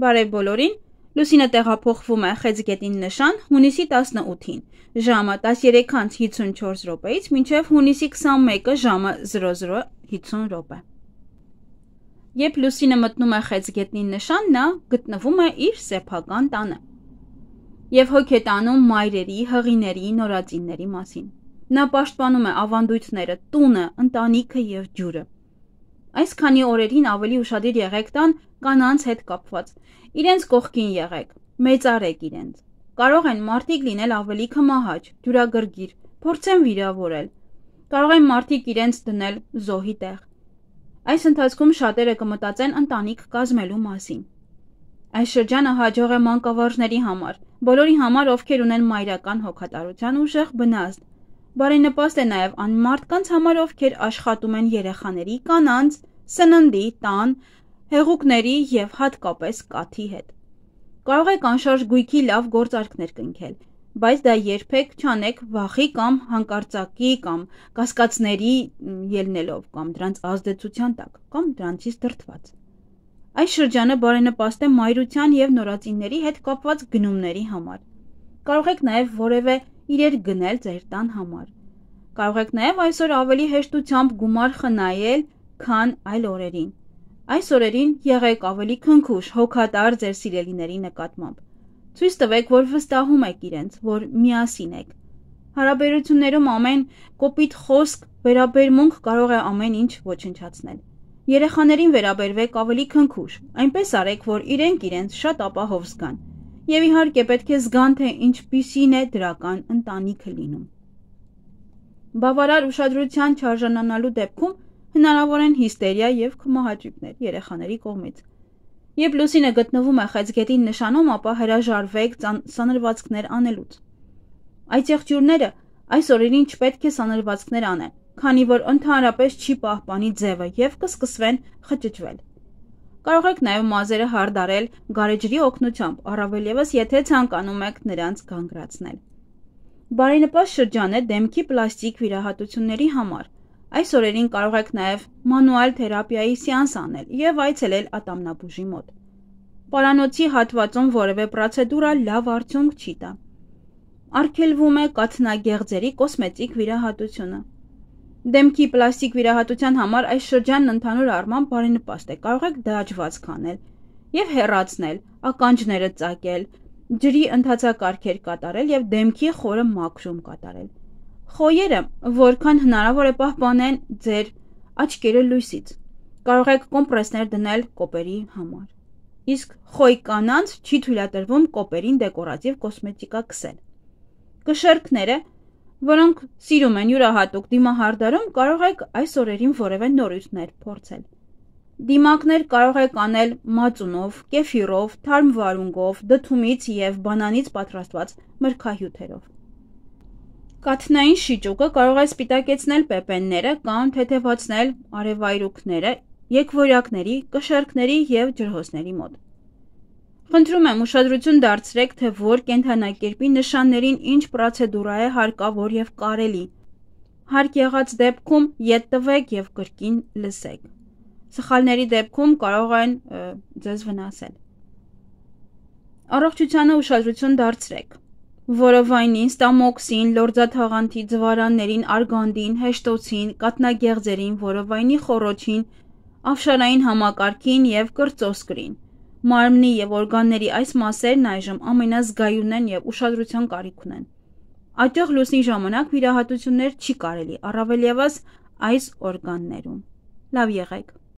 Բարև բոլորին։ Լուսինը տեղափոխվում է Խեցգետին նշան հունիսի 18-ին, ժամը 13:54 րոպեից մինչև հունիսի 21-ը ժամը 00:50 րոպե։ Երբ Լուսինը մտնում է Խեցգետնին նշան, նա գտնվում է իր սեփական տանը եւ հոգ է տանում մայրերի, հղիների, նորածինների մասին։ Նա պաշտպանում է ավանդույթները, տունը, ընտանիքը եւ ջուրը։ Այս քանի օրերին ավելի ուրախadir եղեք տան կանանց հետ կապված։ Իրենց կողքին եղեք, մեծարեք իրենց։ Կարող են մարդիկ լինել ավելի քմահաճ, դյուրագրգիր, փորձեն վիրավորել։ Կարող են մարդիկ իրենց դնել զոհի տեղ։ Այս ընթացքում շատերը կմտածեն ընտանիք կազմելու մասին։ Այս շրջանը հաջող է մանկավարժների համար, բոլորի համար, ովքեր ունեն մայրական հոգատարության ուժեղ բնազդ, Բարենպաստ է նաև այն մարդկանց համար, ովքեր աշխատում են երեխաների, կանանց, սննդի, տան, հեղուկների եւ հատկապես կաթի հետ։ Կարող եք անշարժ գույքի լավ գործարքներ կնքել, բայց դա երբեք չանեք վախի կամ հանկարծակի կամ կասկածների ելնելով կամ դրանց ազդեցության տակ կամ դրանից դրթված։ Այս շրջանը բարենպաստ է մայրության եւ նորածինների հետ կապված գնումների համար։ Կարող եք նաեւ որևէ իրեր գնել ձեր տան համար։ Կարող եք նաև այսօր ավելի հեշտությամբ գումար խնայել, քան այլ օրերին։ Այս օրերին եղեք ավելի քնքուշ, հոգատար ձեր սիրելիների նկատմամբ։ Ցույց տվեք, որ վստահում եք իրենց, որ միասին եք։ Հարաբերություններում ամեն կոպիտ խոսք, վերաբերմունք կարող է ամեն ինչ ոչնչացնել։ Երեխաներին վերաբերվեք ավելի քնքուշ։ Այնպես արեք, որ իրենք իրենց շատ ապահով զգան եւ իհարկե պետք է զգան, թե ինչպիսին է դրական ընտանիքը լինում։ Բավարար ուշադրության չարժանանալու դեպքում հնարավոր են հիստերիա եւ քմահաճույքներ երեխաների կողմից։ Երբ լուսինը գտնվում է խեցգետին նշանում, ապա հրաժարվեք սանրվածքներ անելուց։ Այդ եղջյուրները այս օրերին չպետք է սանրվածքներ անեն, քանի որ ընդհանրապես չի պահպանի ձևը եւ կսկսվեն խճճվել։ Կարող եք նաև մազերը հարդարել գարեջրի օգնությամբ, առավել ևս եթե ցանկանում եք նրանց գանգրացնել։ Բարենպաստ շրջան է դեմքի պլաստիկ վիրահատությունների համար։ Այս օրերին կարող եք նաև մանուալ թերապիայի սեանս անել եւ այցելել ատամնաբուժի մոտ։ Պարանոցի հատվածում որևէ պրոցեդուրա լավ արդյունք չի տա։ Արգելվում է կաթնագեղձերի կոսմետիկ վիրահատությունը։ Դեմքի պլաստիկ վիրահատության համար այս շրջանն ընդհանուր առմամբ բարենպաստ է։ Կարող եք դաջվածք անել եւ հեռացնել, ականջները ծակել, ջրի ընդհանցակարգեր կատարել եւ դեմքի խորը մաքրում կատարել։ Խոյերը, որքան հնարավոր է պահպանեն ձեր աչքերը լույսից։ Կարող եք կոմպրեսներ դնել կոպերի համար։ Իսկ խոյ կանանց չի թույլատրվում կոպերին դեկորատիվ կոսմետիկա կսել։ Կշերքները որոնք սիրում են յուրահատուկ դիմահարդարում, կարող եք այս օրերին որևէ նորույթներ փորձել։ Դիմակներ կարող եք անել մածունով, կեֆիրով, թարմ վարունգով, դդումից եւ բանանից պատրաստված մրգահյութերով։ Կաթնային շիճուկը կարող է սպիտակեցնել պեպենները կամ թեթևացնել արևայրուկները, եկվորյակների, կշեռքների եւ ջրհոսների մոտ։ Խնդրում եմ ուշադրություն դարձրեք, թե որ կենթանակերպի նշաններին ինչ պրոցեդուրա է հարկավոր եւ կարելի։ Հարկ եղած դեպքում յետ տվեք եւ կրկին լսեք։ Սխալների դեպքում կարող են ձեզ վնասել։ Առողջությանը ուշադրություն դարձրեք։ Որովայնին, ստամոքսին, լորձաթաղանթի ձվարաններին, արգանդին, հեշտոցին, կատնագեղձերին, որովայնի խորոչին, ավշարային համակարգին եւ կրծոսկրին։ Մարմնի եւ օրգանների այս մասերն այժմ ամենազգայունն են եւ ուշադրության կարիք ունեն։ Աճող լուսնի ժամանակ վիրահատություններ չի կարելի, առավել եւս այս օրգաններում։ Լավ եղեք։